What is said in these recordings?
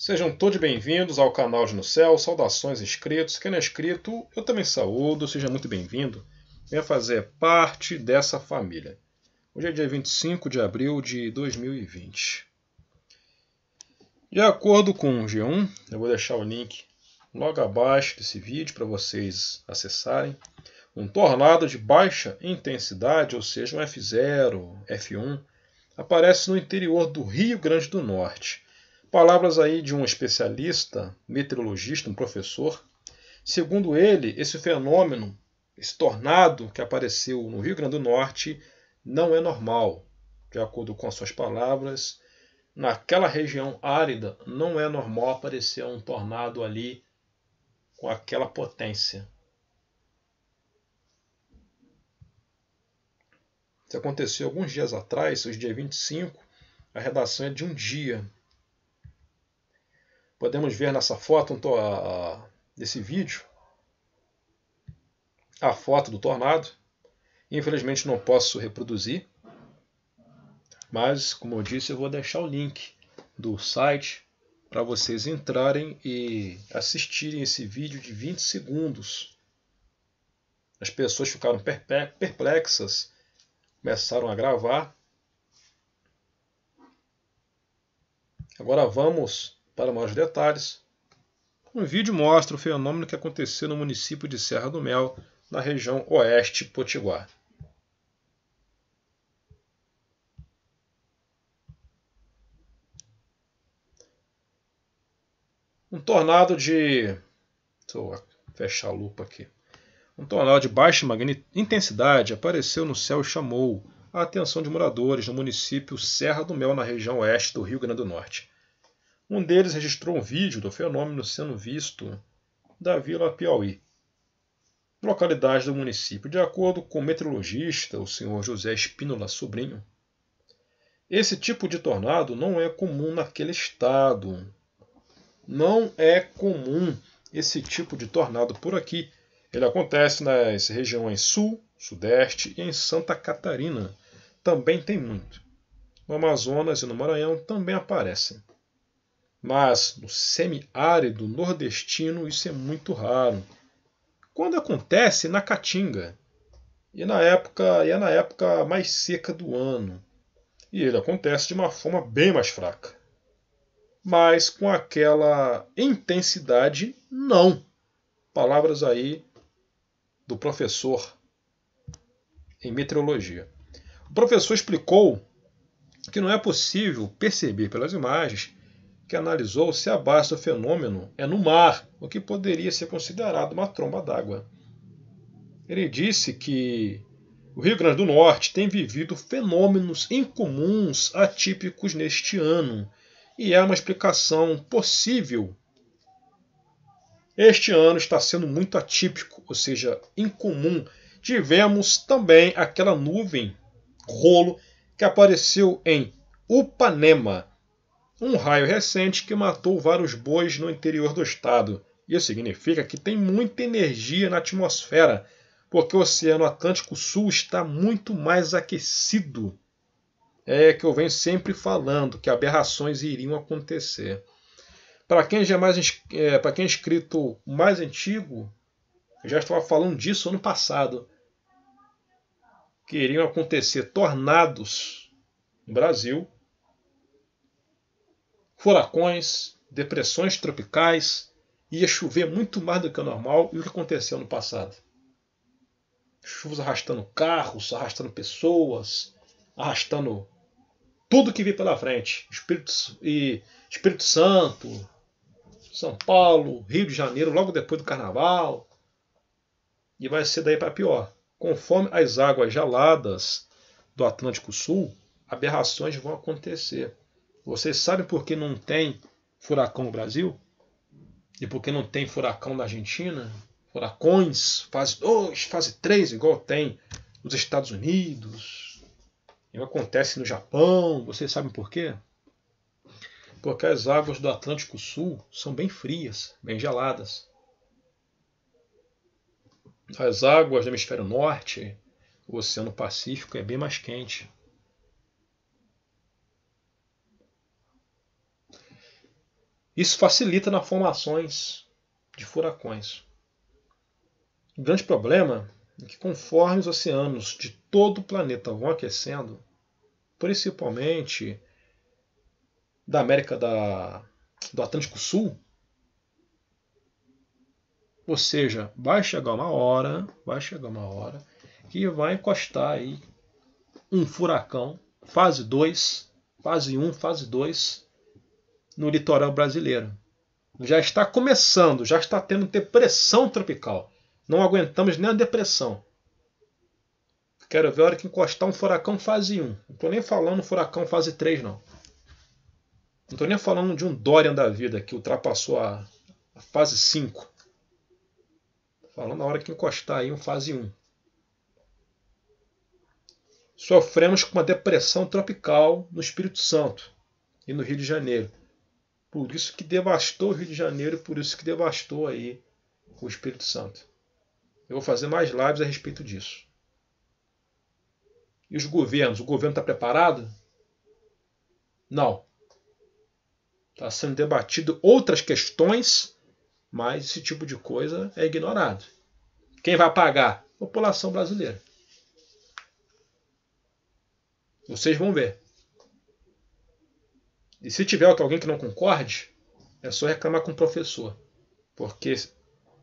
Sejam todos bem-vindos ao canal de No Céu, saudações inscritos. Quem não é inscrito, eu também saúdo, seja muito bem-vindo. Venha fazer parte dessa família. Hoje é dia 25 de abril de 2020. De acordo com o G1, eu vou deixar o link logo abaixo desse vídeo para vocês acessarem. Um tornado de baixa intensidade, ou seja, um F0, F1, aparece no interior do Rio Grande do Norte Palavras aí de um especialista, meteorologista, um professor. Segundo ele, esse fenômeno, esse tornado que apareceu no Rio Grande do Norte, não é normal. De acordo com as suas palavras, naquela região árida não é normal aparecer um tornado ali com aquela potência. Isso aconteceu alguns dias atrás, os dia 25, a redação é de um dia, Podemos ver nessa foto, nesse vídeo, a foto do tornado. Infelizmente não posso reproduzir, mas como eu disse, eu vou deixar o link do site para vocês entrarem e assistirem esse vídeo de 20 segundos. As pessoas ficaram perplexas, começaram a gravar. Agora vamos para mais detalhes, um vídeo mostra o fenômeno que aconteceu no município de Serra do Mel, na região oeste potiguar. Um tornado de. Deixa eu fechar a lupa aqui. Um tornado de baixa intensidade apareceu no céu e chamou a atenção de moradores no município Serra do Mel, na região oeste do Rio Grande do Norte. Um deles registrou um vídeo do fenômeno sendo visto da Vila Piauí, localidade do município. De acordo com o meteorologista, o senhor José Espínola Sobrinho, esse tipo de tornado não é comum naquele estado. Não é comum esse tipo de tornado por aqui. Ele acontece nas regiões sul, sudeste e em Santa Catarina. Também tem muito. No Amazonas e no Maranhão também aparecem mas no semiárido nordestino isso é muito raro. Quando acontece na Caatinga, e na época e é na época mais seca do ano. E ele acontece de uma forma bem mais fraca. Mas com aquela intensidade, não. Palavras aí do professor em meteorologia. O professor explicou que não é possível perceber pelas imagens que analisou se a base do fenômeno é no mar, o que poderia ser considerado uma tromba d'água. Ele disse que o Rio Grande do Norte tem vivido fenômenos incomuns atípicos neste ano, e é uma explicação possível. Este ano está sendo muito atípico, ou seja, incomum. Tivemos também aquela nuvem rolo que apareceu em Upanema, um raio recente que matou vários bois no interior do estado. Isso significa que tem muita energia na atmosfera, porque o Oceano Atlântico Sul está muito mais aquecido. É que eu venho sempre falando que aberrações iriam acontecer. Para quem já é mais é, para quem é escrito mais antigo, eu já estava falando disso ano passado. Que iriam acontecer tornados no Brasil furacões, depressões tropicais, ia chover muito mais do que o normal e o que aconteceu no passado. Chuvas arrastando carros, arrastando pessoas, arrastando tudo que vi pela frente. Espírito, e Espírito Santo, São Paulo, Rio de Janeiro, logo depois do carnaval. E vai ser daí para pior. Conforme as águas geladas do Atlântico Sul, aberrações vão acontecer. Você sabe por que não tem furacão no Brasil? E por que não tem furacão na Argentina? Furacões, fase 2, fase 3, igual tem nos Estados Unidos. E acontece no Japão. Vocês sabem por quê? Porque as águas do Atlântico Sul são bem frias, bem geladas. As águas do hemisfério norte, o Oceano Pacífico é bem mais quente. Isso facilita nas formações de furacões. O grande problema é que conforme os oceanos de todo o planeta vão aquecendo, principalmente da América da, do Atlântico Sul, ou seja, vai chegar uma hora, vai chegar uma hora que vai encostar aí um furacão, fase 2, fase 1, um, fase 2, no litoral brasileiro. Já está começando, já está tendo depressão tropical. Não aguentamos nem a depressão. Quero ver a hora que encostar um furacão fase 1. Não estou nem falando furacão fase 3, não. Não estou nem falando de um Dorian da vida que ultrapassou a, fase 5. Falando na hora que encostar aí um fase 1. Sofremos com uma depressão tropical no Espírito Santo e no Rio de Janeiro. Por isso que devastou o Rio de Janeiro, por isso que devastou aí o Espírito Santo. Eu vou fazer mais lives a respeito disso. E os governos? O governo está preparado? Não. Está sendo debatido outras questões, mas esse tipo de coisa é ignorado. Quem vai pagar? população brasileira. Vocês vão ver. E se tiver alguém que não concorde, é só reclamar com o professor. Porque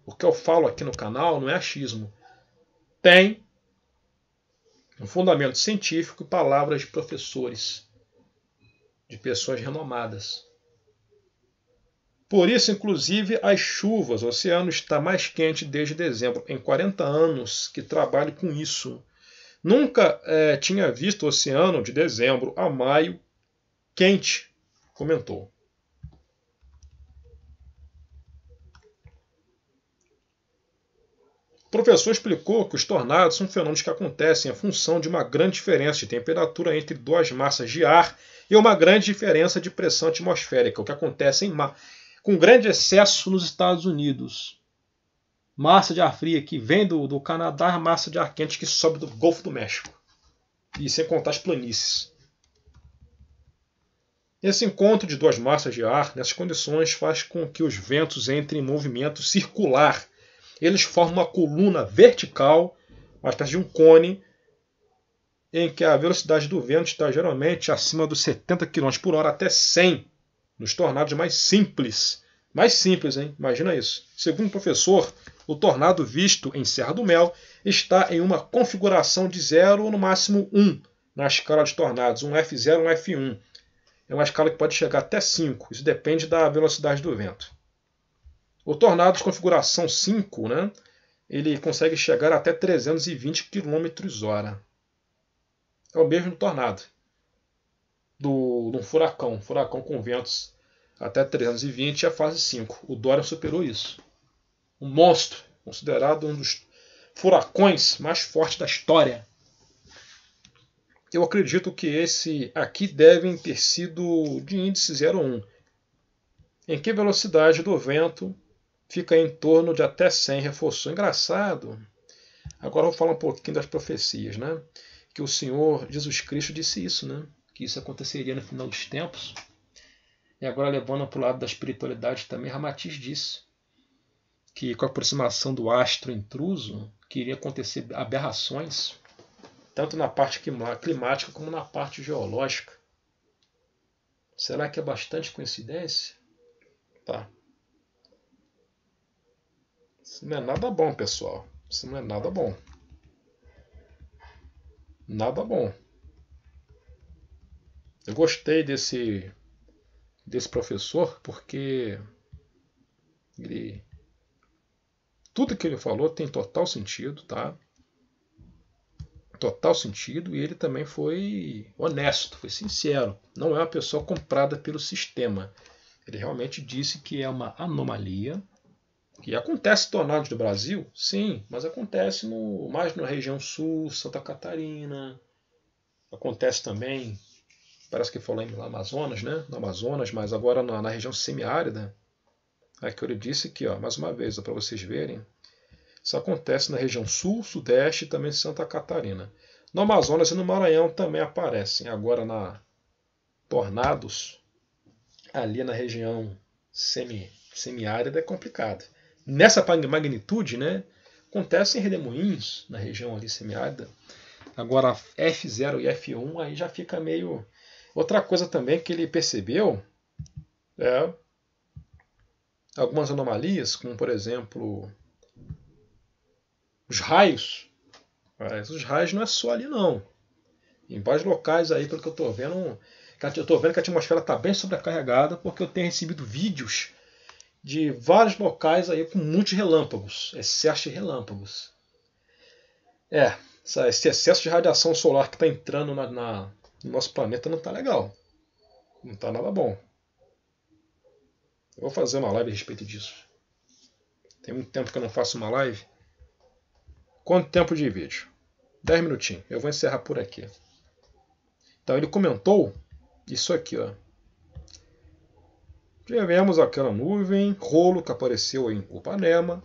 o que eu falo aqui no canal não é achismo. Tem um fundamento científico e palavras de professores, de pessoas renomadas. Por isso, inclusive, as chuvas, o oceano está mais quente desde dezembro. Em 40 anos que trabalho com isso. Nunca é, tinha visto o oceano de dezembro a maio quente comentou. O professor explicou que os tornados são fenômenos que acontecem em função de uma grande diferença de temperatura entre duas massas de ar e uma grande diferença de pressão atmosférica, o que acontece com grande excesso nos Estados Unidos. Massa de ar fria que vem do, do Canadá, é massa de ar quente que sobe do Golfo do México. E sem contar as planícies. Esse encontro de duas massas de ar nessas condições faz com que os ventos entrem em movimento circular. Eles formam uma coluna vertical, atrás de um cone, em que a velocidade do vento está geralmente acima dos 70 km por hora até 100, nos tornados mais simples. Mais simples, hein? Imagina isso. Segundo o professor, o tornado visto em Serra do Mel está em uma configuração de 0 ou no máximo 1 na escala de tornados, um F0 um F1 é uma escala que pode chegar até 5, isso depende da velocidade do vento. O tornado de configuração 5, né, ele consegue chegar até 320 km hora. É o mesmo tornado do, do furacão, furacão com ventos até 320 é a fase 5. O Dorian superou isso. Um monstro, considerado um dos furacões mais fortes da história eu acredito que esse aqui devem ter sido de índice 0,1. Em que velocidade do vento fica em torno de até 100, reforços? Engraçado. Agora eu vou falar um pouquinho das profecias, né? Que o Senhor Jesus Cristo disse isso, né? Que isso aconteceria no final dos tempos. E agora, levando para o lado da espiritualidade também, Ramatiz disse que com a aproximação do astro intruso, que iria acontecer aberrações tanto na parte climática como na parte geológica. Será que é bastante coincidência? Tá. Isso não é nada bom, pessoal. Isso não é nada bom. Nada bom. Eu gostei desse desse professor porque ele tudo que ele falou tem total sentido, tá? total sentido e ele também foi honesto, foi sincero. Não é uma pessoa comprada pelo sistema. Ele realmente disse que é uma anomalia que acontece tornados do Brasil, sim, mas acontece no, mais na região sul, Santa Catarina. Acontece também, parece que falou no Amazonas, né? No Amazonas, mas agora na, na região semiárida. É que ele disse aqui, ó, mais uma vez, para vocês verem, isso acontece na região sul, sudeste e também em Santa Catarina. No Amazonas e no Maranhão também aparecem. Agora na tornados, ali na região semi, semiárida é complicado. Nessa magnitude, né, acontecem redemoinhos na região ali semiárida. Agora F0 e F1 aí já fica meio outra coisa também que ele percebeu é algumas anomalias, como por exemplo os raios. Mas os raios não é só ali, não. Em vários locais aí, pelo que eu estou vendo, eu estou vendo que a atmosfera está bem sobrecarregada, porque eu tenho recebido vídeos de vários locais aí com muitos relâmpagos, excesso de relâmpagos. É, esse excesso de radiação solar que está entrando na, na, no nosso planeta não está legal. Não está nada bom. Eu vou fazer uma live a respeito disso. Tem muito tempo que eu não faço uma live. Quanto tempo de vídeo? 10 minutinhos. Eu vou encerrar por aqui. Então ele comentou isso aqui, ó. Tivemos aquela nuvem, rolo que apareceu em Upanema,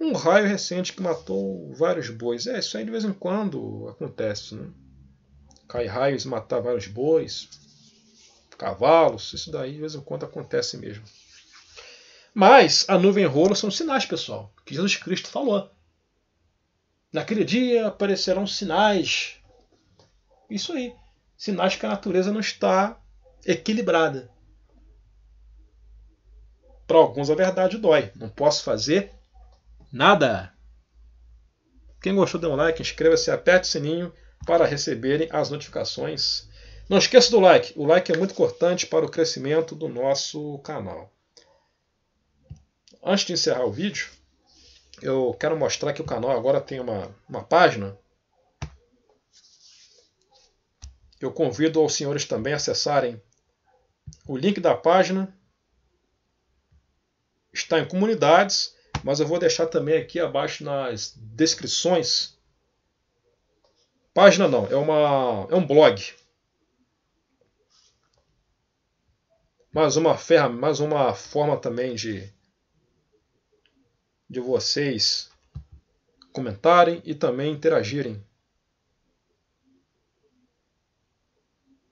um raio recente que matou vários bois. É, isso aí de vez em quando acontece, né? Cai raios e matar vários bois, cavalos, isso daí de vez em quando acontece mesmo. Mas a nuvem rolo são sinais, pessoal, que Jesus Cristo falou. Naquele dia aparecerão sinais. Isso aí. Sinais que a natureza não está equilibrada. Para alguns a verdade dói. Não posso fazer nada. Quem gostou, dê um like, inscreva-se, aperte o sininho para receberem as notificações. Não esqueça do like. O like é muito importante para o crescimento do nosso canal. Antes de encerrar o vídeo, eu quero mostrar que o canal agora tem uma, uma página. Eu convido aos senhores também a acessarem o link da página. Está em comunidades, mas eu vou deixar também aqui abaixo nas descrições. Página não, é, uma, é um blog. Mais uma, ferra, mais uma forma também de de vocês comentarem e também interagirem.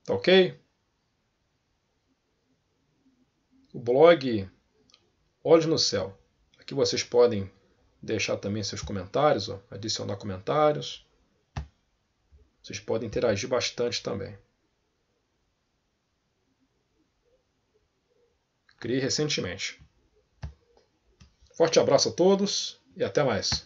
Tá ok? O blog Olhos no Céu. Aqui vocês podem deixar também seus comentários, ó, adicionar comentários. Vocês podem interagir bastante também. Criei recentemente. Forte abraço a todos e até mais.